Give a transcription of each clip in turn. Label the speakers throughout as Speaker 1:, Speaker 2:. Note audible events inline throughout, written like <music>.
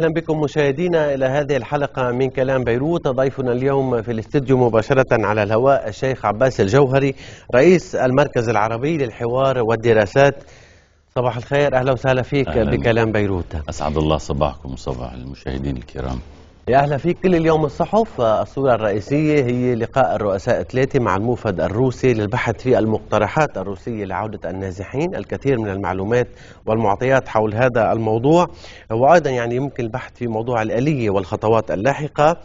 Speaker 1: أهلا بكم مشاهدينا إلى هذه الحلقة من كلام بيروت ضيفنا اليوم في الاستديو مباشرة على الهواء الشيخ عباس الجوهري رئيس المركز العربي للحوار والدراسات صباح الخير أهلا وسهلا فيك أهلاً بكلام بيروت
Speaker 2: أسعد الله صباحكم وصباح المشاهدين الكرام
Speaker 1: يا اهلا فيك كل اليوم الصحف آه، الصوره الرئيسيه هي لقاء الرؤساء الثلاثه مع الموفد الروسي للبحث في المقترحات الروسيه لعوده النازحين، الكثير من المعلومات والمعطيات حول هذا الموضوع وايضا يعني يمكن البحث في موضوع الاليه والخطوات اللاحقه.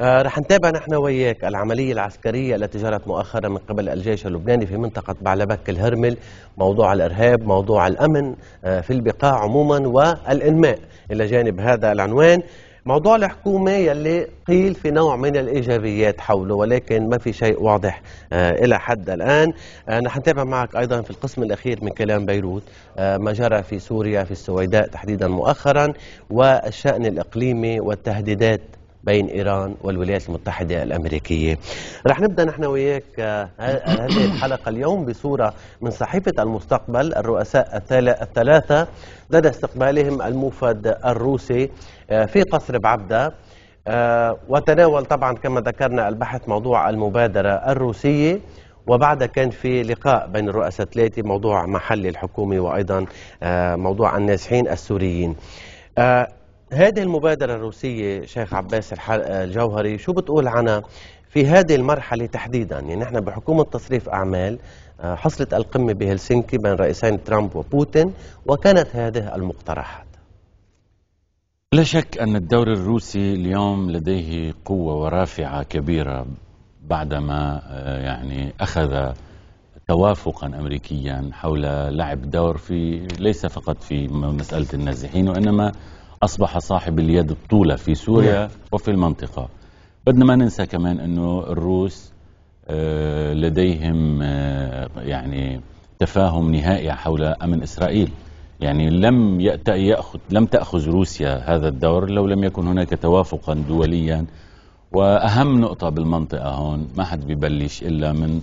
Speaker 1: آه رح نتابع نحن وياك العملية العسكرية التي جرت مؤخرا من قبل الجيش اللبناني في منطقة بعلبك الهرمل موضوع الإرهاب موضوع الأمن آه في البقاع عموما والإنماء إلى جانب هذا العنوان موضوع الحكومة يلي قيل في نوع من الإيجابيات حوله ولكن ما في شيء واضح آه، إلى حد الآن آه، نحن نتابع معك أيضا في القسم الأخير من كلام بيروت آه، ما جرى في سوريا في السويداء تحديدا مؤخرا والشأن الإقليمي والتهديدات بين إيران والولايات المتحدة الأمريكية رح نبدأ نحن وياك آه، هذه الحلقة اليوم بصورة من صحيفة المستقبل الرؤساء الثلاثة لدى استقبالهم الموفد الروسي آه، في قصر بعبدة آه، وتناول طبعا كما ذكرنا البحث موضوع المبادرة الروسية وبعدها كان في لقاء بين الرؤساء الثلاثة موضوع محلي الحكومي وأيضا موضوع النازحين السوريين هذه المبادرة الروسية شيخ عباس الجوهري شو بتقول عنها في هذه المرحلة تحديدا يعني نحن بحكومة تصريف أعمال آه، حصلت القمة بهلسنكي بين رئيسين ترامب وبوتين وكانت هذه المقترحات
Speaker 2: لا شك أن الدور الروسي اليوم لديه قوة ورافعة كبيرة بعدما آه، يعني أخذ توافقا أمريكيا حول لعب دور في ليس فقط في مسألة النازحين وإنما أصبح صاحب اليد الطولة في سوريا نعم. وفي المنطقة بدنا ما ننسى كمان أنه الروس آه، لديهم آه، يعني تفاهم نهائي حول أمن إسرائيل يعني لم يأخذ لم تأخذ روسيا هذا الدور لو لم يكن هناك توافقا دوليا وأهم نقطة بالمنطقة هون ما حد ببلش إلا من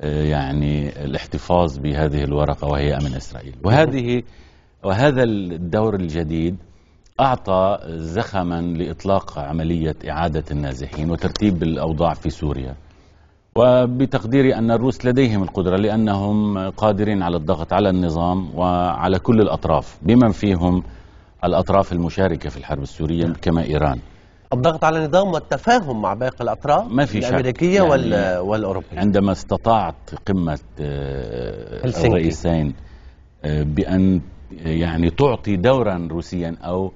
Speaker 2: آه، يعني الاحتفاظ بهذه الورقة وهي أمن إسرائيل وهذه وهذا الدور الجديد أعطى زخما لإطلاق عملية إعادة النازحين وترتيب الأوضاع في سوريا وبتقديري أن الروس لديهم القدرة لأنهم قادرين على الضغط على النظام وعلى كل الأطراف بمن فيهم الأطراف المشاركة في الحرب السورية نعم. كما إيران
Speaker 1: الضغط على النظام والتفاهم مع باقي الاطراف ما في الامريكيه يعني
Speaker 2: والاوروبيه عندما استطاعت قمه آه، الرئيسين آه، بان يعني تعطي دورا روسيا او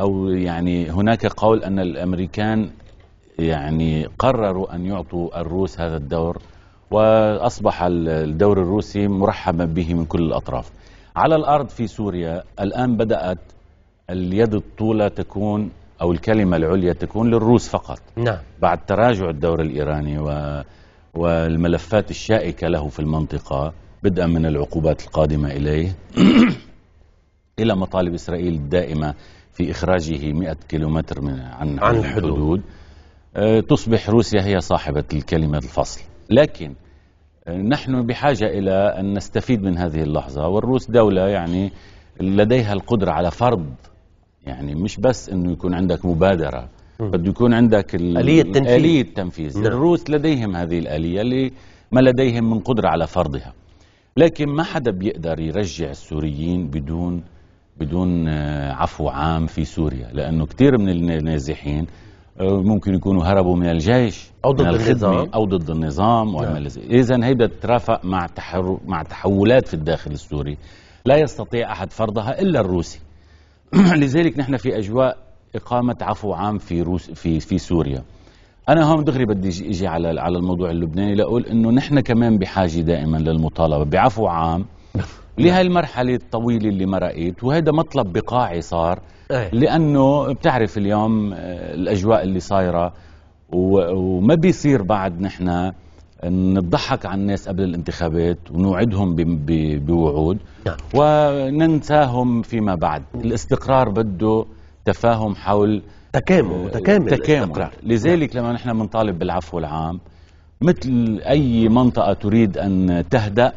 Speaker 2: أو يعني هناك قول أن الأمريكان يعني قرروا أن يعطوا الروس هذا الدور وأصبح الدور الروسي مرحبا به من كل الأطراف على الأرض في سوريا الآن بدأت اليد الطولة تكون أو الكلمة العليا تكون للروس فقط نعم. بعد تراجع الدور الإيراني و... والملفات الشائكة له في المنطقة بدءا من العقوبات القادمة إليه <clears throat> إلى مطالب إسرائيل الدائمة في إخراجه 100 كيلومتر من عن, عن الحدود, الحدود. آه، تصبح روسيا هي صاحبة الكلمة الفصل لكن آه، نحن بحاجة إلى أن نستفيد من هذه اللحظة والروس دولة يعني لديها القدرة على فرض يعني مش بس أنه يكون عندك مبادرة بده يكون عندك آلية التنفيذ آلية التنفيذ نعم. الروس لديهم هذه الآلية اللي ما لديهم من قدرة على فرضها لكن ما حدا بيقدر يرجع السوريين بدون بدون آه، عفو عام في سوريا لأنه كثير من النازحين آه، ممكن يكونوا هربوا من الجيش أو ضد النظام أو ضد النظام نعم. إذا هيدا ترافق مع تحر... مع تحولات في الداخل السوري لا يستطيع أحد فرضها إلا الروسي <clears throat> لذلك نحن في أجواء إقامة عفو عام في روس في في سوريا انا هون دغري بدي اجي على على الموضوع اللبناني لاقول انه نحن كمان بحاجه دائما للمطالبه بعفو عام نعم. لهالمرحلة الطويلة اللي مرقت وهذا مطلب بقاعي صار إيه. لأنه بتعرف اليوم آه، الأجواء اللي صايرة وما بيصير بعد نحن نضحك على الناس قبل الانتخابات ونوعدهم بوعود نعم. وننساهم فيما بعد الاستقرار بده تفاهم حول تكامل آه، تكامل تكامل نعم. لذلك لما نحن بنطالب بالعفو العام مثل أي منطقة تريد أن تهدأ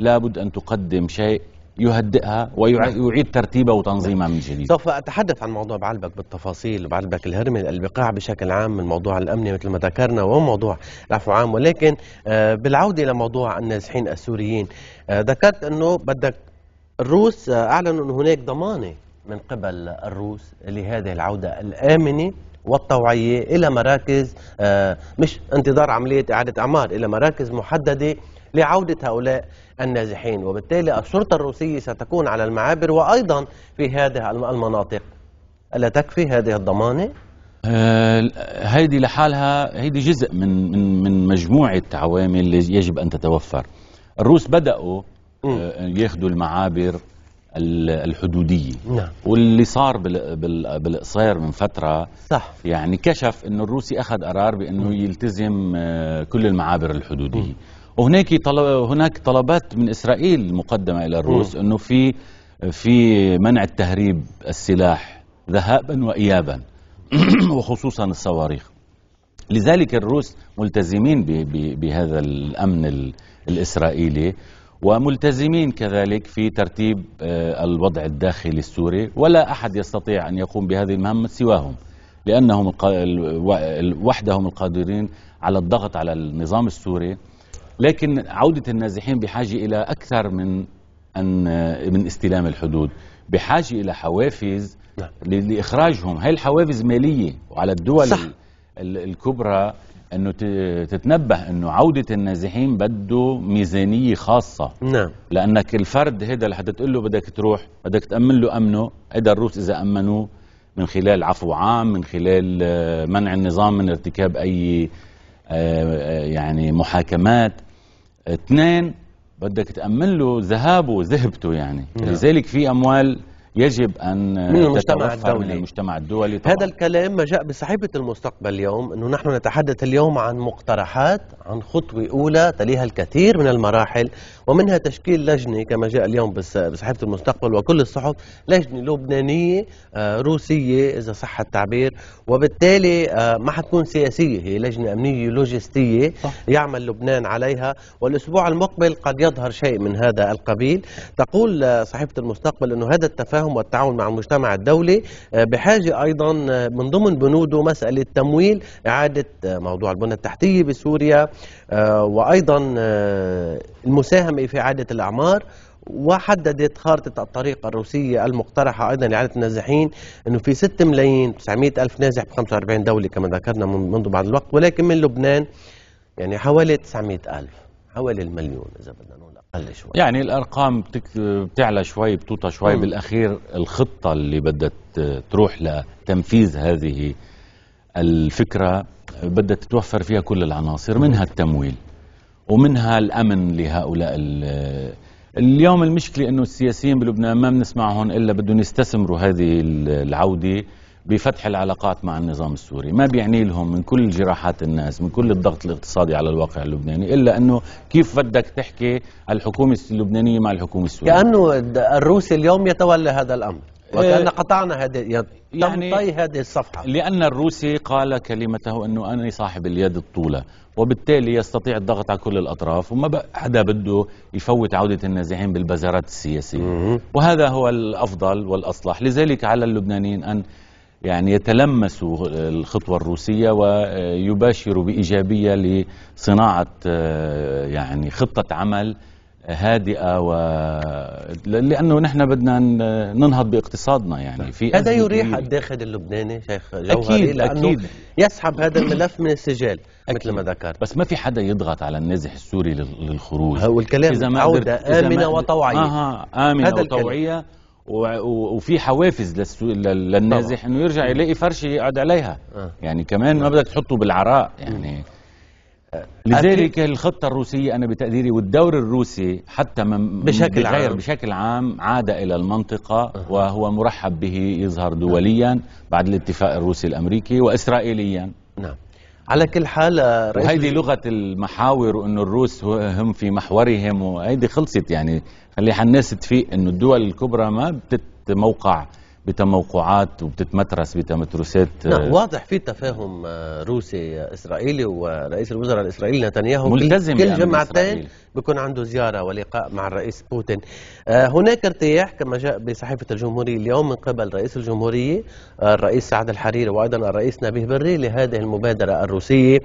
Speaker 2: لابد أن تقدم شيء يهدئها ويعيد نعم. ترتيبها وتنظيمها من جديد سوف أتحدث
Speaker 1: عن موضوع بعلبك بالتفاصيل بعلبك الهرمي البقاع بشكل عام من موضوع الأمني مثل ما ذكرنا وموضوع العفو عام ولكن آه، بالعودة لموضوع النازحين السوريين آه، ذكرت أنه بدك الروس آه، أعلنوا أن هناك ضمانة من قبل الروس لهذه العودة الآمنة والطوعية إلى مراكز آه، مش انتظار عملية إعادة أعمار إلى مراكز محددة لعودة هؤلاء النازحين وبالتالي الشرطة الروسية ستكون على المعابر وأيضا في هذه المناطق ألا تكفي هذه الضمانة؟
Speaker 2: آه هيدي لحالها هيدي جزء من من من مجموعه عوامل يجب ان تتوفر الروس بداوا آه ياخذوا المعابر الحدودية نعم. واللي صار بالإقصير من فترة صح. يعني كشف أنه الروسي أخذ قرار بأنه يلتزم آه، كل المعابر الحدودية م. وهناك طلب هناك طلبات من إسرائيل مقدمة إلى الروس أنه في في منع التهريب السلاح ذهابا وإيابا <clears throat> وخصوصا الصواريخ لذلك الروس ملتزمين بهذا الأمن الإسرائيلي وملتزمين كذلك في ترتيب آه، الوضع الداخلي السوري ولا أحد يستطيع أن يقوم بهذه المهمة سواهم لأنهم وحدهم القادرين على الضغط على النظام السوري لكن عودة النازحين بحاجة إلى أكثر من أن آه، من استلام الحدود بحاجة إلى حوافز نعم. لإخراجهم هاي الحوافز مالية وعلى الدول صح. الكبرى انه تتنبه انه عوده النازحين بده ميزانيه خاصه نعم لانك الفرد هذا اللي حتقول له بدك تروح بدك تامن له امنه هذا الروس اذا امنوه من خلال عفو عام من خلال آه، منع النظام من ارتكاب اي آه، آه، يعني محاكمات اثنين بدك تامن له ذهابه وذهبته يعني نعم. لذلك في اموال يجب أن من المجتمع الدولي من المجتمع الدولي
Speaker 1: طبعا. هذا الكلام جاء بصحيفة المستقبل اليوم أنه نحن نتحدث اليوم عن مقترحات عن خطوة أولى تليها الكثير من المراحل ومنها تشكيل لجنة كما جاء اليوم بصحيفة المستقبل وكل الصحف لجنة لبنانية آه، روسية إذا صح التعبير وبالتالي آه، ما حتكون سياسية هي لجنة أمنية لوجستية يعمل لبنان عليها والأسبوع المقبل قد يظهر شيء من هذا القبيل تقول آه، صحيفة المستقبل أنه هذا التفاهم والتعاون مع المجتمع الدولي بحاجة أيضا من ضمن بنوده مسألة تمويل إعادة موضوع البنى التحتية بسوريا آه، وايضا آه، المساهمه في اعاده الاعمار وحددت خارطة الطريق الروسية المقترحة أيضا لإعادة النازحين أنه في 6 ملايين 900 ألف نازح ب 45 دولة كما ذكرنا منذ بعض الوقت ولكن من لبنان يعني حوالي 900 ألف حوالي المليون إذا بدنا نقول أقل شوي
Speaker 2: يعني الأرقام بتعلى شوي بتوطى شوي م. بالأخير الخطة اللي بدها تروح لتنفيذ هذه الفكرة بدها تتوفر فيها كل العناصر منها التمويل ومنها الامن لهؤلاء اليوم المشكله انه السياسيين بلبنان ما بنسمعهم الا بدهم يستثمروا هذه العوده بفتح العلاقات مع النظام السوري ما بيعني لهم من كل جراحات الناس من كل الضغط الاقتصادي على الواقع اللبناني إلا أنه كيف بدك تحكي الحكومة اللبنانية مع الحكومة السورية
Speaker 1: كأنه الروسي اليوم يتولى هذا الأمر وكأن آه،
Speaker 2: قطعنا هذه يعني هذه الصفحة لأن الروسي قال كلمته أنه أنا صاحب اليد الطولة وبالتالي يستطيع الضغط على كل الأطراف وما حدا بده يفوت عودة النازحين بالبازارات السياسية وهذا هو الأفضل والأصلح لذلك على اللبنانيين أن يعني يتلمسوا الخطوة الروسية ويباشروا بإيجابية لصناعة آه، يعني خطة عمل هادئه و لانه نحن بدنا ننهض باقتصادنا يعني في هذا يريح
Speaker 1: الداخل اللبناني
Speaker 2: شيخ جوهري أكيد لانه أكيد يسحب هذا الملف من السجال مثل ما ذكرت بس ما في حدا يضغط على النازح السوري للخروج والكلام إذا ما عوده امنه وطوعيه آه امنه هذا وطوعيه وفي حوافز للنازح انه يرجع يلاقي فرشه يقعد عليها آه. يعني كمان ما بدك تحطه بالعراء يعني لذلك الخطة الروسية أنا بتقديري والدور الروسي حتى من بشكل عام بشكل عام عاد إلى المنطقة وهو مرحب به يظهر نعم. دوليا بعد الاتفاق الروسي الأمريكي وإسرائيليا نعم
Speaker 1: على كل حال آه، وهيدي
Speaker 2: لغة المحاور وأنه الروس هم في محورهم وهيدي خلصت يعني خلي الناس تفيق أنه الدول الكبرى ما بتتموقع بتموقعات وبتتمترس بتمترسات آه، نعم واضح
Speaker 1: في تفاهم آه، روسي آه، اسرائيلي ورئيس الوزراء الاسرائيلي نتنياهو ملتزم كل يعني جمعتين بيكون عنده زياره ولقاء مع الرئيس بوتين هناك ارتياح كما جاء بصحيفه الجمهوريه اليوم من قبل رئيس الجمهوريه الرئيس سعد الحريري وايضا الرئيس نبيه بري لهذه المبادره الروسيه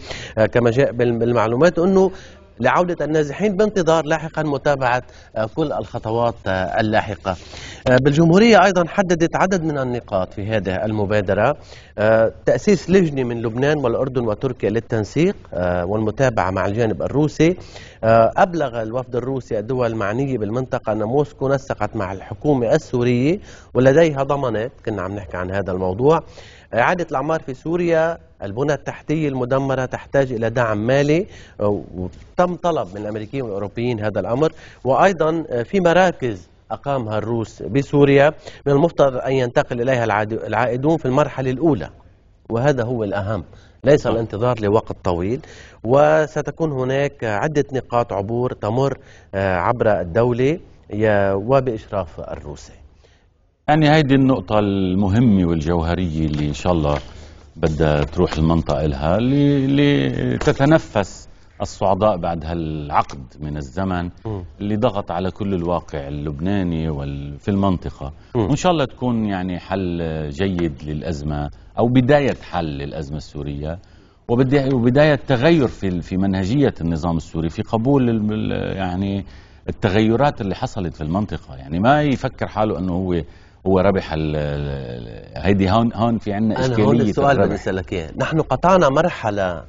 Speaker 1: كما جاء بالمعلومات انه لعودة النازحين بانتظار لاحقا متابعة كل الخطوات اللاحقة آه، بالجمهورية أيضا حددت عدد من النقاط في هذه المبادرة آه، تأسيس لجنة من لبنان والأردن وتركيا للتنسيق آه، والمتابعة مع الجانب الروسي أبلغ الوفد الروسي الدول المعنية بالمنطقة أن موسكو نسقت مع الحكومة السورية ولديها ضمانات كنا عم نحكي عن هذا الموضوع إعادة الأعمار في سوريا البنى التحتية المدمرة تحتاج إلى دعم مالي وتم طلب من الأمريكيين والأوروبيين هذا الأمر وأيضا في مراكز أقامها الروس بسوريا من المفترض أن ينتقل إليها العائدون في المرحلة الأولى وهذا هو الأهم ليس نعم. الانتظار لوقت طويل وستكون هناك عدة نقاط عبور تمر آه، عبر الدولة وبإشراف الروسي
Speaker 2: يعني هيدي النقطة المهمة والجوهرية اللي إن شاء الله بدها تروح المنطقة لها لتتنفس الصعداء بعد هالعقد من الزمن م. اللي ضغط على كل الواقع اللبناني وال... في المنطقة م. وإن شاء الله تكون يعني حل جيد للأزمة أو بداية حل للأزمة السورية وبداية تغير في في منهجية النظام السوري في قبول ال... يعني التغيرات اللي حصلت في المنطقة يعني ما يفكر حاله أنه هو هو ربح هيدي هون هون في عندنا إشكالية أنا هون السؤال بدي أسألك إياه نحن قطعنا مرحلة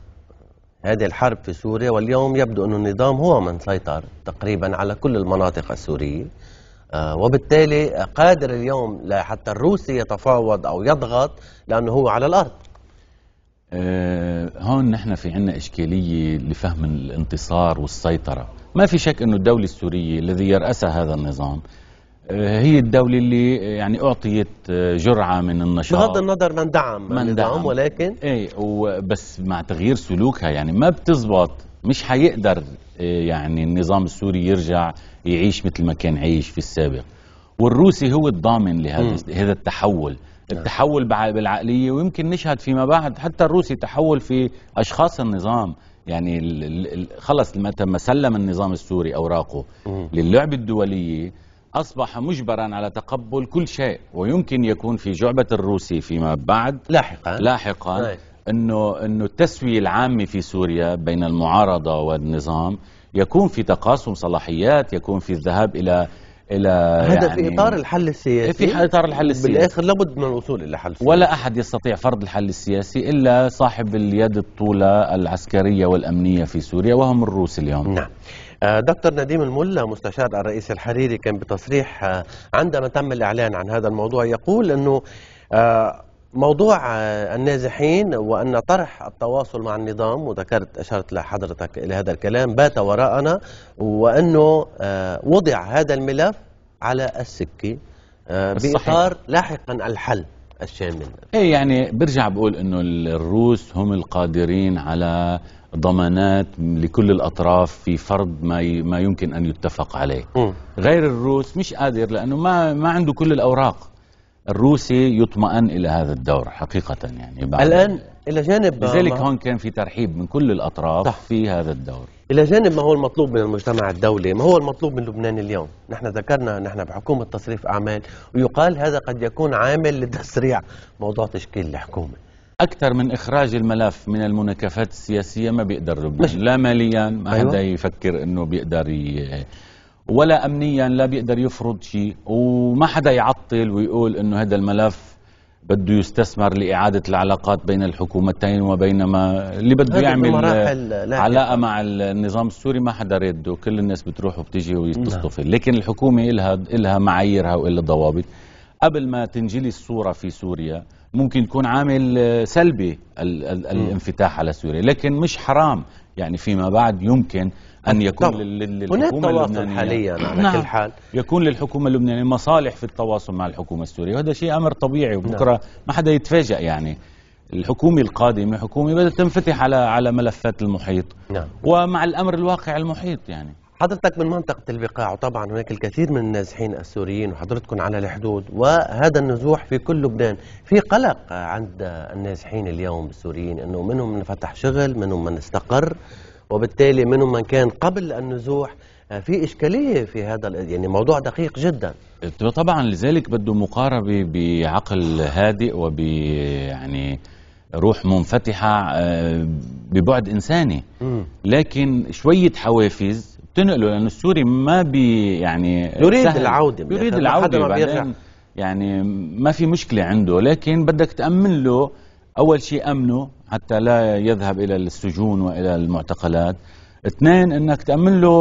Speaker 1: هذه الحرب في سوريا واليوم يبدو أن النظام هو من سيطر تقريبا على كل المناطق السورية آه، وبالتالي قادر اليوم لا حتى الروسي يتفاوض أو يضغط لأنه هو على الأرض
Speaker 2: آه، هون نحن في عنا إشكالية لفهم الانتصار والسيطرة ما في شك أن الدولة السورية الذي يرأسها هذا النظام آه، هي الدولة اللي آه، يعني أعطيت آه، جرعة من النشاط بغض
Speaker 1: النظر من دعم من يعني دعم
Speaker 2: ولكن ايه وبس مع تغيير سلوكها يعني ما بتزبط مش حيقدر يعني النظام السوري يرجع يعيش مثل ما كان عايش في السابق والروسي هو الضامن لهذا هذا التحول نعم. التحول بالعقلية ويمكن نشهد فيما بعد حتى الروسي تحول في أشخاص النظام يعني خلص متى ما سلم النظام السوري أوراقه للعبة الدولية أصبح مجبرا على تقبل كل شيء ويمكن يكون في جعبة الروسي فيما بعد لاحقا لاحقا أي. طيب. انه انه التسويه العامه في سوريا بين المعارضه والنظام يكون في تقاسم صلاحيات يكون في الذهاب الى الى هذا يعني في اطار الحل
Speaker 1: السياسي في اطار الحل السياسي بالاخر لابد من الوصول الى حل
Speaker 2: سياسي ولا احد يستطيع فرض الحل السياسي الا صاحب اليد الطوله العسكريه والامنيه في سوريا وهم الروس اليوم نعم آه، دكتور نديم الملا مستشار الرئيس
Speaker 1: الحريري كان بتصريح آه، عندما تم الإعلان عن هذا الموضوع يقول أنه آه، موضوع النازحين وأن طرح التواصل مع النظام وذكرت أشرت لحضرتك إلى هذا الكلام بات وراءنا وأنه وضع هذا الملف على السكة بإطار لاحقا الحل الشامل
Speaker 2: ايه يعني برجع بقول انه الروس هم القادرين على ضمانات لكل الأطراف في فرض ما ما يمكن أن يتفق عليه م. غير الروس مش قادر لأنه ما, ما عنده كل الأوراق الروسي يطمئن إلى هذا الدور حقيقة يعني الآن
Speaker 1: إلى جانب لذلك هون
Speaker 2: كان في ترحيب من كل الأطراف
Speaker 1: صح. في هذا الدور إلى جانب ما هو المطلوب من المجتمع الدولي ما هو المطلوب من لبنان اليوم نحن ذكرنا نحن بحكومة تصريف أعمال ويقال هذا قد يكون عامل لتسريع
Speaker 2: موضوع تشكيل الحكومة اكثر من اخراج الملف من المناكفات السياسيه ما بيقدر لبنان لا ماليا ما أيوة. حدا يفكر انه بيقدر ي... ولا امنيا لا بيقدر يفرض شيء وما حدا يعطل ويقول انه هذا الملف بده يستثمر لإعادة العلاقات بين الحكومتين وبينما اللي بده يعمل علاقة مع النظام السوري ما حدا رده كل الناس بتروح وبتجي وتستفل نعم. لكن الحكومة لها لها معاييرها ولها ضوابط قبل ما تنجلي الصورة في سوريا ممكن يكون عامل آه، سلبي الانفتاح على سوريا لكن مش حرام يعني فيما بعد يمكن أن يكون طبعا. للحكومة اللبنانية حاليا على نعم. كل حال يكون للحكومة اللبنانية مصالح في التواصل مع الحكومة السورية وهذا شيء أمر طبيعي نعم. وبكرة ما حدا يتفاجأ يعني الحكومة القادمة حكومة بدها تنفتح على على ملفات المحيط نعم. ومع الأمر الواقع المحيط يعني حضرتك من منطقة البقاع وطبعا هناك الكثير
Speaker 1: من النازحين السوريين وحضرتكم على الحدود وهذا النزوح في كل لبنان في قلق عند النازحين اليوم السوريين أنه منهم من فتح شغل منهم من استقر وبالتالي منهم من كان قبل النزوح في إشكالية في هذا يعني موضوع دقيق جدا
Speaker 2: طبعا لذلك بده مقاربة بعقل هادئ وب يعني روح منفتحة آه، ببعد إنساني لكن شوية حوافز تنقله لان السوري ما بي يعني يريد سهل. العوده يريد العوده ما بيرجع يعني ما في مشكله عنده لكن بدك تامن له اول شيء امنه حتى لا يذهب الى السجون والى المعتقلات اثنين انك تامن له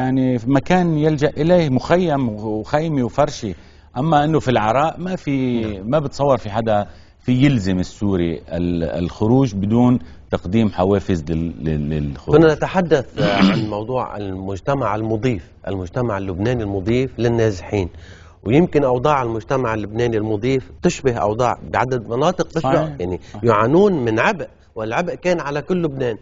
Speaker 2: يعني مكان يلجا اليه مخيم وخيمه وفرشه اما انه في العراء ما في نعم. ما بتصور في حدا في يلزم السوري الخروج بدون تقديم حوافز للخروج
Speaker 1: كنا نتحدث عن موضوع المجتمع المضيف المجتمع اللبناني المضيف للنازحين ويمكن اوضاع المجتمع اللبناني المضيف تشبه اوضاع بعدد مناطق تشبه صحيح. يعني يعانون من عبء والعبء كان على كل لبنان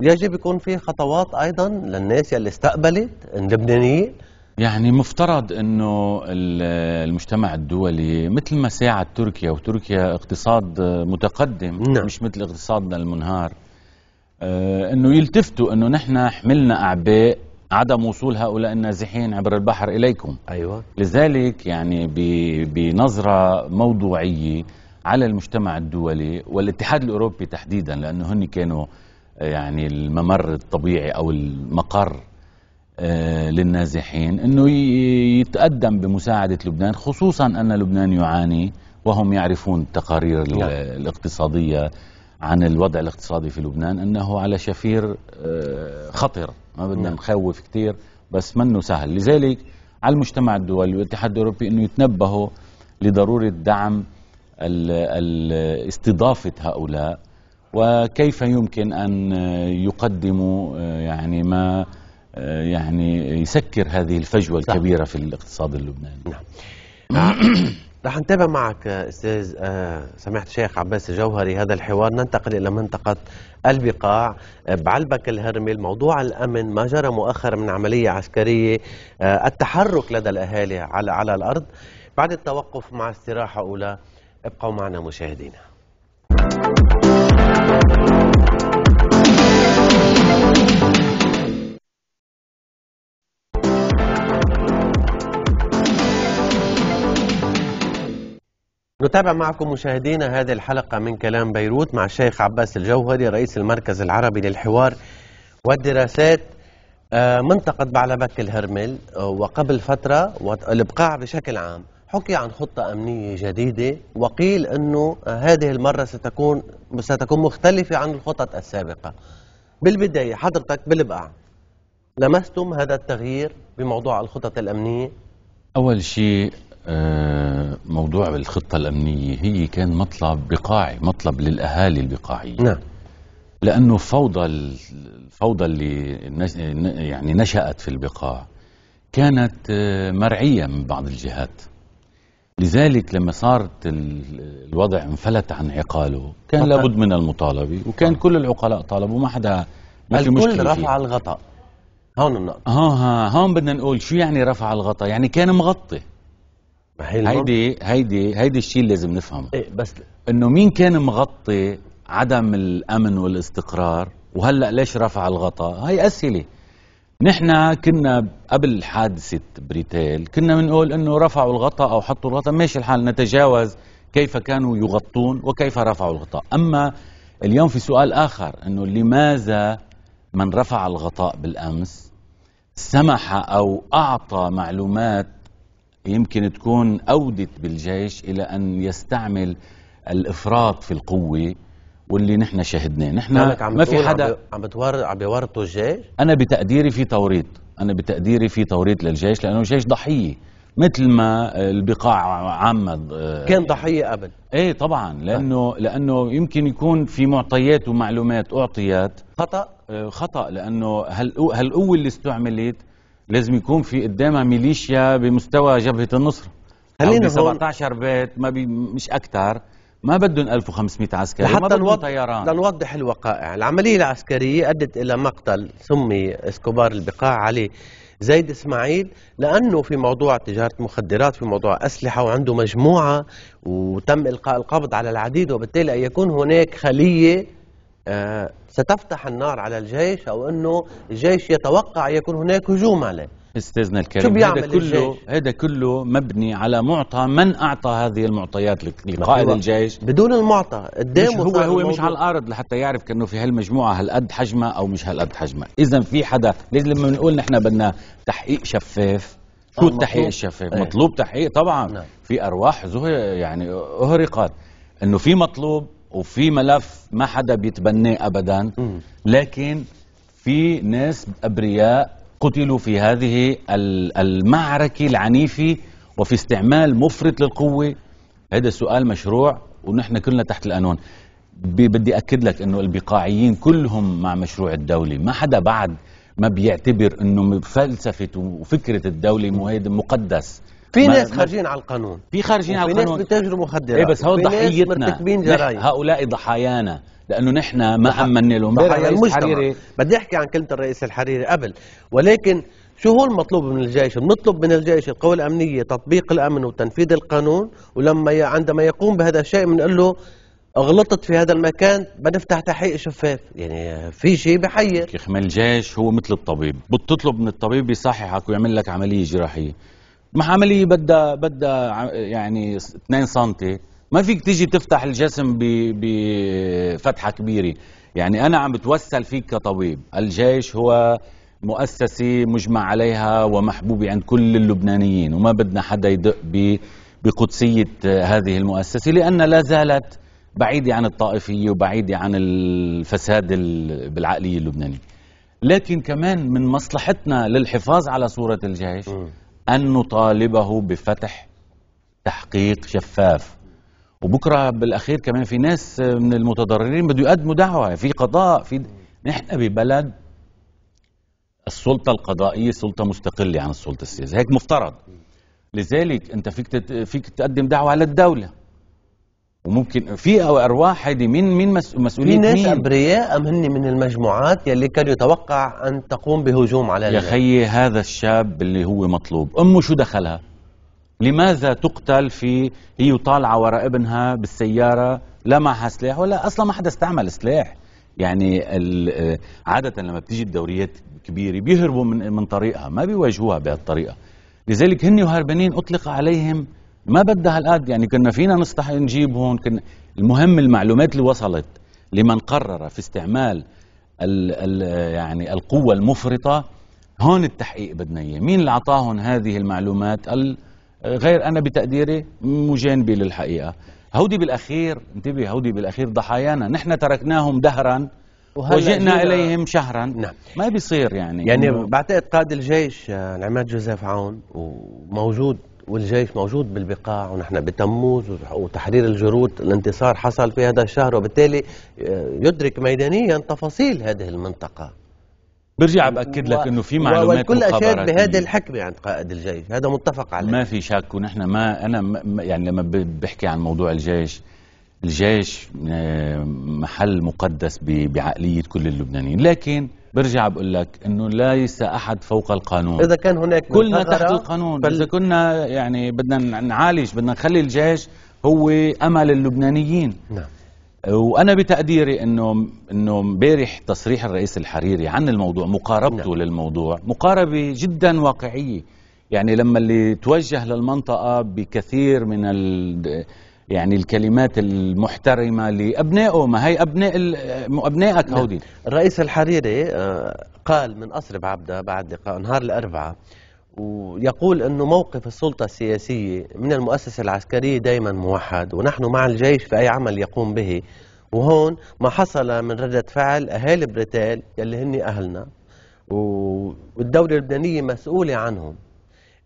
Speaker 1: يجب يكون في خطوات ايضا للناس اللي استقبلت اللبنانيين
Speaker 2: يعني مفترض انه المجتمع الدولي مثل ما ساعد تركيا وتركيا اقتصاد متقدم نعم. مش مثل اقتصادنا المنهار آه، انه يلتفتوا انه نحن حملنا اعباء عدم وصول هؤلاء النازحين عبر البحر اليكم ايوه لذلك يعني بنظره موضوعيه على المجتمع الدولي والاتحاد الاوروبي تحديدا لانه هن كانوا آه، يعني الممر الطبيعي او المقر آه، للنازحين أنه يتقدم بمساعدة لبنان خصوصا أن لبنان يعاني وهم يعرفون التقارير نعم. الاقتصادية عن الوضع الاقتصادي في لبنان أنه على شفير آه، خطر ما بدنا نعم. نخوف كثير بس منه سهل لذلك على المجتمع الدولي والاتحاد الأوروبي أنه يتنبهوا لضرورة دعم استضافة هؤلاء وكيف يمكن أن يقدموا آه، يعني ما آه، يعني يسكر هذه الفجوة صح. الكبيرة في الاقتصاد اللبناني نعم
Speaker 1: <clears throat> رح نتابع معك استاذ آه، سماحه الشيخ عباس الجوهري هذا الحوار ننتقل الى منطقه البقاع آه، بعلبك الهرمل موضوع الامن ما جرى مؤخرا من عمليه عسكريه التحرك لدى الاهالي على على الارض بعد التوقف مع استراحه اولى ابقوا معنا مشاهدينا نتابع معكم مشاهدينا هذه الحلقة من كلام بيروت مع الشيخ عباس الجوهري رئيس المركز العربي للحوار والدراسات آه، منطقة بعلبك الهرمل آه، وقبل فترة والإبقاع بشكل عام حكي عن خطة أمنية جديدة وقيل أنه هذه المرة ستكون ستكون مختلفة عن الخطط السابقة بالبداية حضرتك بالإبقاع لمستم هذا التغيير بموضوع الخطط الأمنية؟
Speaker 2: أول شيء آه، موضوع الخطة الأمنية هي كان مطلب بقاعي مطلب للأهالي البقاعية نعم لأنه فوضى الفوضى اللي يعني نشأت في البقاع كانت آه، مرعية من بعض الجهات لذلك لما صارت الوضع انفلت عن عقاله كان لابد من المطالبة وكان كل العقلاء طالبوا ما حدا ما في مشكلة الكل رفع الغطاء هون النقطة هون بدنا نقول شو يعني رفع الغطاء يعني كان مغطي هي هيدي هيدي هيدي الشيء اللي لازم نفهمه إيه بس انه مين كان مغطي عدم الامن والاستقرار وهلا ليش رفع الغطاء هاي اسئله نحن كنا قبل حادثه بريتيل كنا بنقول انه رفعوا الغطاء او حطوا الغطاء ماشي الحال نتجاوز كيف كانوا يغطون وكيف رفعوا الغطاء اما اليوم في سؤال اخر انه لماذا من رفع الغطاء بالامس سمح او اعطى معلومات يمكن تكون أودت بالجيش إلى أن يستعمل الإفراط في القوة واللي نحن شهدناه نحن ما في حدا عم عم بيورطوا الجيش انا بتقديري في توريط انا بتقديري في توريط للجيش لانه الجيش ضحيه مثل ما البقاع عامه آه، كان ضحيه قبل ايه طبعا لانه لانه يمكن يكون في معطيات ومعلومات اعطيت خطا آه، خطا لانه هالقوه اللي استعملت لازم يكون في قدامها ميليشيا بمستوى جبهه النصر خلينا 17 بيت ما بي مش اكثر ما بدهم 1500 عسكري لحتى نوضح طيران
Speaker 1: لنوضح الوقائع العمليه العسكريه ادت الى مقتل سمي اسكوبار البقاع علي زيد اسماعيل لانه في موضوع تجاره مخدرات في موضوع اسلحه وعنده مجموعه وتم القاء القبض على العديد وبالتالي يكون هناك خليه آه، ستفتح النار على الجيش او انه الجيش يتوقع يكون هناك هجوم عليه
Speaker 2: استاذنا الكريم هذا كله هذا كله مبني على معطى من اعطى هذه المعطيات لقائد الجيش
Speaker 1: بدون المعطى قدامه هو هو مش على
Speaker 2: الارض لحتى يعرف كانه في هالمجموعه هالقد حجمها او مش هالقد حجمها اذا في حدا ليش لما بنقول نحن بدنا تحقيق شفاف شو آه، التحقيق الشفاف إيه. مطلوب تحقيق طبعا نعم. في ارواح يعني اهرقت انه في مطلوب وفي ملف ما حدا بيتبناه ابدا لكن في ناس ابرياء قتلوا في هذه المعركه العنيفه وفي استعمال مفرط للقوه هذا سؤال مشروع ونحن كلنا تحت القانون بدي اكد لك انه البقاعيين كلهم مع مشروع الدوله ما حدا بعد ما بيعتبر انه فلسفه وفكره الدوله مقدس في ناس خارجين
Speaker 1: على القانون في خارجين على القانون في ناس بتجروا مخدرات ايه بس هو ضحيتنا
Speaker 2: هؤلاء ضحايانا لانه نحن ما امنا لهم ضحايا الحريري
Speaker 1: بدي احكي عن كلمه الرئيس الحريري قبل ولكن شو هو المطلوب من الجيش؟ بنطلب من الجيش القوى الامنيه تطبيق الامن وتنفيذ القانون ولما ي... عندما يقوم بهذا الشيء بنقول له غلطت في هذا المكان بنفتح تحقيق شفاف يعني في شيء بحير
Speaker 2: كيخ الجيش هو مثل الطبيب بتطلب من الطبيب يصححك ويعمل لك عمليه جراحيه ما عمليه بدها بدها يعني 2 سم ما فيك تيجي تفتح الجسم بفتحه كبيره يعني انا عم بتوسل فيك كطبيب الجيش هو مؤسسه مجمع عليها ومحبوبه عند كل اللبنانيين وما بدنا حدا يدق بقدسيه هذه المؤسسه لان لا زالت بعيده عن الطائفيه وبعيده عن الفساد بالعقليه اللبنانيه لكن كمان من مصلحتنا للحفاظ على صوره الجيش أن نطالبه بفتح تحقيق شفاف وبكرة بالأخير كمان في ناس من المتضررين بده يقدموا دعوة في قضاء في نحن ببلد السلطة القضائية سلطة مستقلة عن السلطة السياسية هيك مفترض لذلك أنت فيك فيك تقدم دعوة على الدولة وممكن في ارواح هذه من من مسؤوليه في ناس
Speaker 1: ابرياء ام هن من المجموعات يلي كان يتوقع ان تقوم بهجوم على يا خيي
Speaker 2: هذا الشاب اللي هو مطلوب امه شو دخلها لماذا تقتل في هي طالعه وراء ابنها بالسياره لا معها سلاح ولا اصلا ما حدا استعمل سلاح يعني آه، عاده لما بتيجي الدوريات كبيره بيهربوا من من طريقها ما بيواجهوها بهالطريقه لذلك هن وهربانين اطلق عليهم ما بدها هالقد يعني كنا فينا نستحي نجيب هون كنا المهم المعلومات اللي وصلت لمن قرر في استعمال ال ال يعني القوة المفرطة هون التحقيق بدنا اياه، مين اللي اعطاهم هذه المعلومات غير انا بتقديري مجانبي للحقيقة، هودي بالاخير انتبه هودي بالاخير ضحايانا، نحن تركناهم دهرا وجئنا اليهم شهرا نعم. ما بيصير يعني يعني بعتقد قائد الجيش آه، العماد جوزيف عون
Speaker 1: وموجود والجيش موجود بالبقاع ونحن بتموز وتحرير الجرود الانتصار حصل في هذا الشهر وبالتالي آه، يدرك ميدانيا تفاصيل هذه المنطقة
Speaker 2: برجع باكد لك انه في معلومات والكل اشاد بهذه الحكمه عند قائد الجيش هذا متفق عليه ما في شك ونحن ما انا يعني لما بحكي عن موضوع الجيش الجيش آه، محل مقدس بعقليه كل اللبنانيين لكن برجع بقول لك انه ليس احد فوق القانون اذا
Speaker 1: كان هناك كلنا تحت القانون فل... اذا
Speaker 2: كنا يعني بدنا نعالج بدنا نخلي الجيش هو امل اللبنانيين نعم وانا بتقديري انه انه امبارح تصريح الرئيس الحريري عن الموضوع مقاربته نعم. للموضوع مقاربه جدا واقعيه يعني لما اللي توجه للمنطقه بكثير من ال... يعني الكلمات المحترمه لابنائه ما هي ابناء ابنائك هودي نعم. الرئيس الحريري
Speaker 1: آه، قال من اصرب عبده بعد لقاء نهار الاربعاء ويقول انه موقف السلطه السياسيه من المؤسسه العسكريه دائما موحد ونحن مع الجيش في اي عمل يقوم به وهون ما حصل من ردة فعل اهالي بريتال يلي هن اهلنا والدوله اللبنانيه مسؤوله عنهم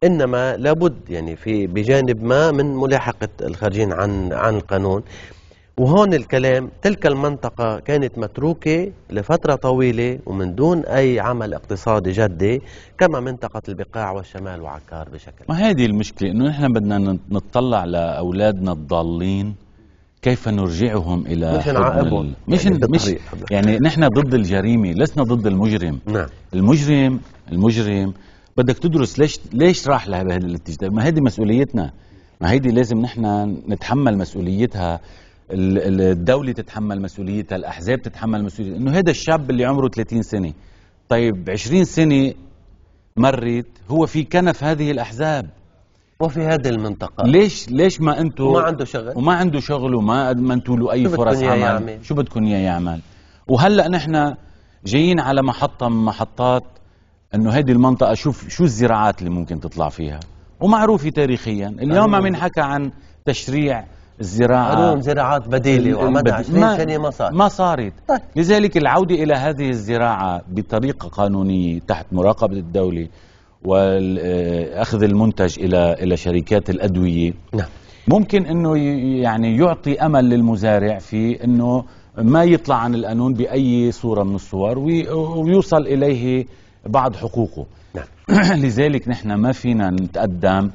Speaker 1: انما لابد يعني في بجانب ما من ملاحقه الخارجين عن عن القانون وهون الكلام تلك المنطقة كانت متروكة لفترة طويلة ومن دون أي عمل اقتصادي جدي كما منطقة البقاع والشمال وعكار بشكل
Speaker 2: ما هذه المشكلة إنه نحن بدنا نتطلع لأولادنا الضالين كيف نرجعهم إلى مش نعاقبهم مش يعني, مش يعني نحن ضد الجريمة لسنا ضد المجرم نعم. المجرم المجرم بدك تدرس ليش ليش راح لهذا الاتجاه ما هذه مسؤوليتنا ما هيدي لازم نحن نتحمل مسؤوليتها الدولة تتحمل مسؤوليتها الأحزاب تتحمل مسؤوليتها إنه هذا الشاب اللي عمره 30 سنة طيب 20 سنة مرت هو في كنف هذه الأحزاب وفي هذه المنطقة ليش ليش ما انتم وما عنده شغل وما عنده شغل وما أدمنتوا له أي فرص عمل يعمل؟ شو بدكم إياه يعمل وهلا نحن جايين على محطة من محطات انه هذه المنطقه شوف شو الزراعات اللي ممكن تطلع فيها ومعروفه تاريخيا اليوم عم ينحكى عن تشريع الزراعه قانون زراعات بديله وعمدها 20 سنه ما صارت ما صارت طيب. لذلك العوده الى هذه الزراعه بطريقه قانونيه تحت مراقبه الدوله واخذ المنتج الى الى شركات الادويه نعم. ممكن انه يعني يعطي امل للمزارع في انه ما يطلع عن القانون باي صوره من الصور ويوصل اليه بعض حقوقه نعم. <clears throat> لذلك نحن ما فينا نتقدم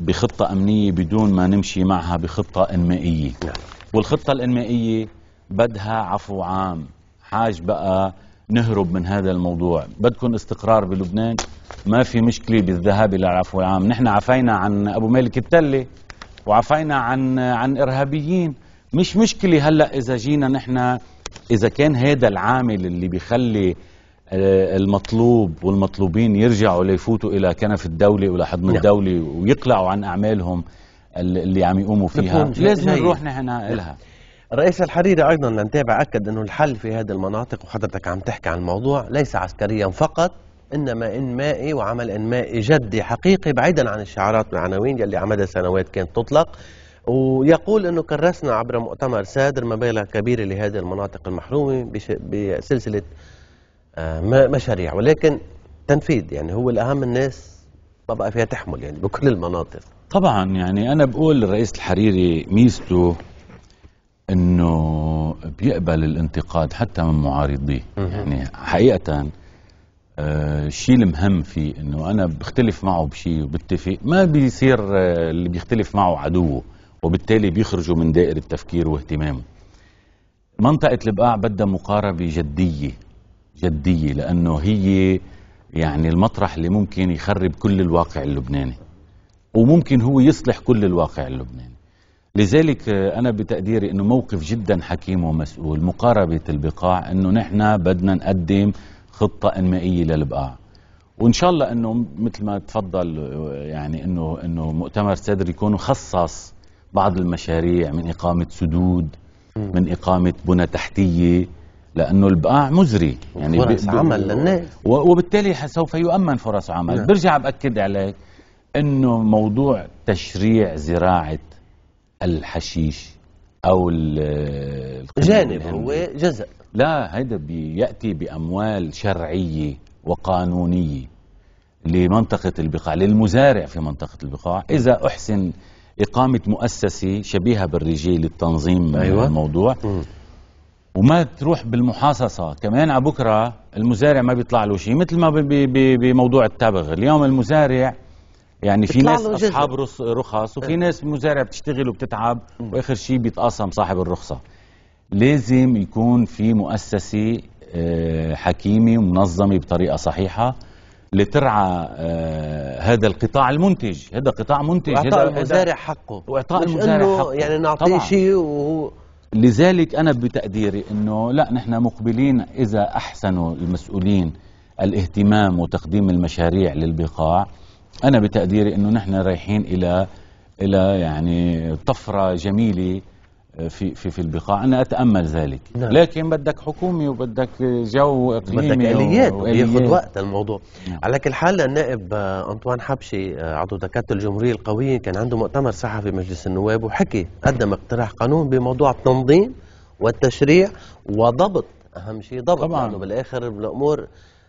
Speaker 2: بخطة أمنية بدون ما نمشي معها بخطة إنمائية نعم. والخطة الإنمائية بدها عفو عام حاج بقى نهرب من هذا الموضوع بدكم استقرار بلبنان ما في مشكلة بالذهاب إلى العفو العام نحن عفينا عن أبو مالك التلة وعفينا عن عن إرهابيين مش مشكلة هلأ إذا جينا نحن إذا كان هذا العامل اللي بيخلي المطلوب والمطلوبين يرجعوا ليفوتوا الى كنف الدوله والى حضن نعم. الدوله ويقلعوا عن اعمالهم اللي عم يقوموا فيها لازم نعم. نروح نحن لها
Speaker 1: الرئيس الحريري ايضا لنتابع اكد انه الحل في هذه المناطق وحضرتك عم تحكي عن الموضوع ليس عسكريا فقط انما انمائي وعمل انمائي جدي حقيقي بعيدا عن الشعارات والعناوين يلي عمدها سنوات كانت تطلق ويقول انه كرسنا عبر مؤتمر سادر مبالغ كبيره لهذه المناطق المحرومه بسلسله آه، مشاريع ولكن تنفيذ يعني هو الأهم الناس ما بقى فيها تحمل يعني بكل المناطق
Speaker 2: طبعا يعني أنا بقول الرئيس الحريري ميزته انه بيقبل الانتقاد حتى من معارضيه يعني حقيقه الشيء آه، المهم فيه انه انا بختلف معه بشيء وبتفق ما بيصير آه اللي بيختلف معه عدوه وبالتالي بيخرجوا من دائره تفكيره واهتمامه منطقه البقاع بدها مقاربه جديه جدية لأنه هي يعني المطرح اللي ممكن يخرب كل الواقع اللبناني وممكن هو يصلح كل الواقع اللبناني لذلك أنا بتقديري أنه موقف جدا حكيم ومسؤول مقاربة البقاع أنه نحن بدنا نقدم خطة إنمائية للبقاع وإن شاء الله أنه مثل ما تفضل يعني أنه أنه مؤتمر سدر يكون خصص بعض المشاريع من إقامة سدود من إقامة بنى تحتية لانه البقاع مزري يعني فرص عمل للناس وبالتالي سوف يؤمن فرص عمل نعم. برجع باكد عليك انه موضوع تشريع زراعه الحشيش او جانب هو جزء لا هيدا بياتي باموال شرعيه وقانونيه لمنطقه البقاع للمزارع في منطقه البقاع اذا احسن اقامه مؤسسه شبيهه بالرجال للتنظيم آه، أيوة. الموضوع م. وما تروح بالمحاصصه كمان على بكره المزارع ما بيطلع له شيء مثل ما بموضوع التبغ اليوم المزارع يعني في ناس اصحاب رخص وفي إيه. ناس مزارع بتشتغل وبتتعب واخر شيء بيتقاسم صاحب الرخصه لازم يكون في مؤسسه آه، حكيمه ومنظمه بطريقه صحيحه لترعى آه، هذا القطاع المنتج هذا قطاع منتج واعطاء المزارع حقه واعطاء المزارع حقه يعني نعطيه شيء وهو لذلك أنا بتقديري أنه لا نحن مقبلين إذا أحسنوا المسؤولين الاهتمام وتقديم المشاريع للبقاع أنا بتقديري أنه نحن رايحين إلى إلى يعني طفرة جميلة في في في البقاع انا اتامل ذلك نعم. لكن بدك حكومي وبدك جو اقليمي بدك اليات بياخذ وقت الموضوع نعم. على كل حال النائب آه، انطوان حبشي آه، عضو دكاتره
Speaker 1: الجمهوريه القويه كان عنده مؤتمر صحفي بمجلس النواب وحكي قدم اقتراح قانون بموضوع التنظيم والتشريع وضبط اهم شيء ضبط طبعا لانه بالاخر الامور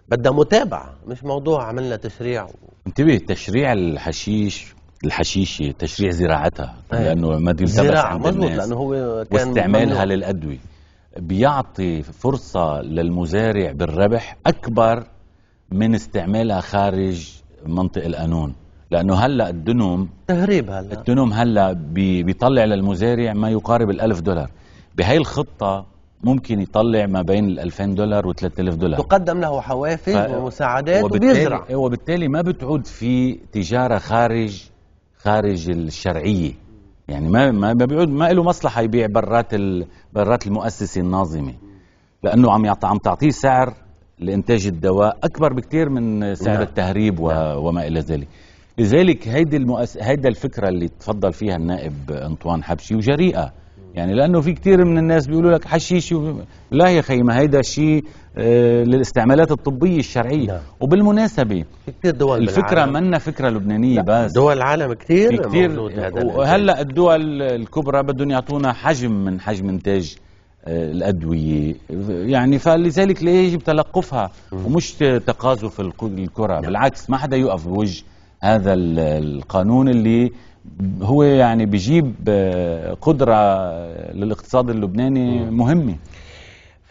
Speaker 2: بدها متابعه
Speaker 1: مش موضوع عملنا تشريع و...
Speaker 2: انتبه تشريع الحشيش الحشيشه تشريع زراعتها إيه. لانه ما تلتبس عند الناس لانه
Speaker 1: هو كان واستعمالها للادويه
Speaker 2: بيعطي فرصه للمزارع بالربح اكبر من استعمالها خارج منطق القانون لانه هلا الدنوم تهريب هلا الدنوم هلا بيطلع للمزارع ما يقارب ال1000 دولار بهي الخطه ممكن يطلع ما بين ال 2000 دولار و 3000 دولار تقدم له
Speaker 1: حوافز ف... ومساعدات وبالتالي وبيزرع
Speaker 2: إيه، وبالتالي ما بتعود في تجاره خارج خارج الشرعيه يعني ما ما بيعود ما له مصلحه يبيع برات برات المؤسسه الناظمه لانه عم عم تعطيه سعر لانتاج الدواء اكبر بكثير من سعر نعم. التهريب نعم. وما الى ذلك لذلك هيدي المؤس... هيدا الفكره اللي تفضل فيها النائب انطوان حبشي وجريئه يعني لانه في كثير من الناس بيقولوا لك حشيش لا يا اخي ما هيدا شيء آه، للاستعمالات الطبيه الشرعيه نعم. وبالمناسبه في كثير دول الفكره منا فكره لبنانيه نعم. بس دول العالم كثير كثير وهلا الدول الكبرى بدهم يعطونا حجم من حجم انتاج آه، الادويه يعني فلذلك يجب تلقفها ومش تقاذف الكره نعم. بالعكس ما حدا يقف بوجه هذا القانون اللي هو يعني بيجيب آه، قدرة آه، للاقتصاد اللبناني مهمة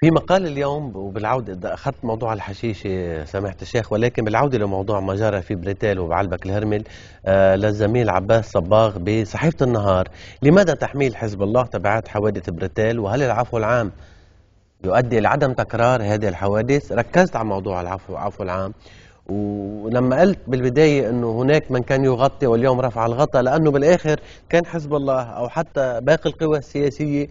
Speaker 2: في مقال اليوم وبالعودة أخذت موضوع الحشيشة
Speaker 1: آه، سماحة الشيخ ولكن بالعودة لموضوع ما جرى في بريتال وبعلبك الهرمل للزميل عباس صباغ بصحيفة النهار لماذا تحميل حزب الله تبعات حوادث بريتال وهل العفو العام يؤدي لعدم تكرار هذه الحوادث ركزت على موضوع العفو العام ولما قلت بالبداية أنه هناك من كان يغطي واليوم رفع الغطاء لأنه بالآخر كان حزب الله أو حتى باقي القوى السياسية